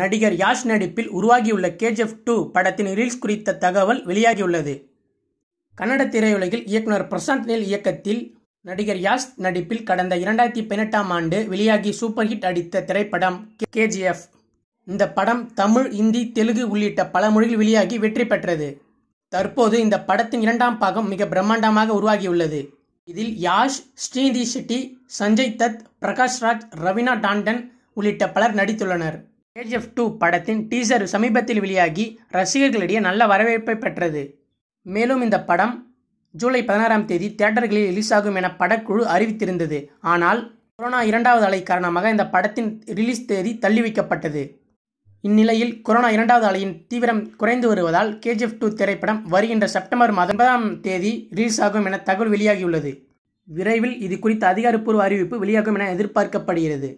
நடிகர் யாஷ் நடிப்பில் உருவாகியுள்ள கேஜிஎஃப் டூ படத்தின் ரீல்ஸ் குறித்த தகவல் வெளியாகியுள்ளது கன்னட திரையுலகில் இயக்குனர் பிரசாந்த் நெல் இயக்கத்தில் நடிகர் யாஷ் நடிப்பில் கடந்த இரண்டாயிரத்தி பதினெட்டாம் ஆண்டு வெளியாகி சூப்பர் ஹிட் அடித்த திரைப்படம் கேஜிஎஃப் இந்த படம் தமிழ் இந்தி தெலுங்கு உள்ளிட்ட பல மொழிகள் வெளியாகி வெற்றி பெற்றது தற்போது இந்த படத்தின் இரண்டாம் பாகம் மிக பிரம்மாண்டமாக உருவாகியுள்ளது இதில் யாஷ் ஸ்ரீநிதி ஷெட்டி சஞ்சய் தத் பிரகாஷ் ராஜ் ரவீனா டாண்டன் உள்ளிட்ட பலர் நடித்துள்ளனர் கேஜிஎஃப் டூ படத்தின் டீசர் சமீபத்தில் வெளியாகி ரசிகர்களிடையே நல்ல வரவேற்பை பெற்றது மேலும் இந்த படம் ஜூலை பதினாறாம் தேதி தியேட்டர்களில் ரிலீஸ் ஆகும் என படக்குழு அறிவித்திருந்தது ஆனால் கொரோனா இரண்டாவது அலை காரணமாக இந்த படத்தின் ரிலீஸ் தேதி தள்ளி வைக்கப்பட்டது இந்நிலையில் கொரோனா இரண்டாவது அலையின் தீவிரம் குறைந்து வருவதால் கேஜிஎஃப் டூ திரைப்படம் வருகின்ற செப்டம்பர் மாதம் ஒன்பதாம் தேதி ரிலீஸ் ஆகும் என தகவல் வெளியாகியுள்ளது விரைவில் இது குறித்த அதிகாரப்பூர்வ அறிவிப்பு வெளியாகும் என எதிர்பார்க்கப்படுகிறது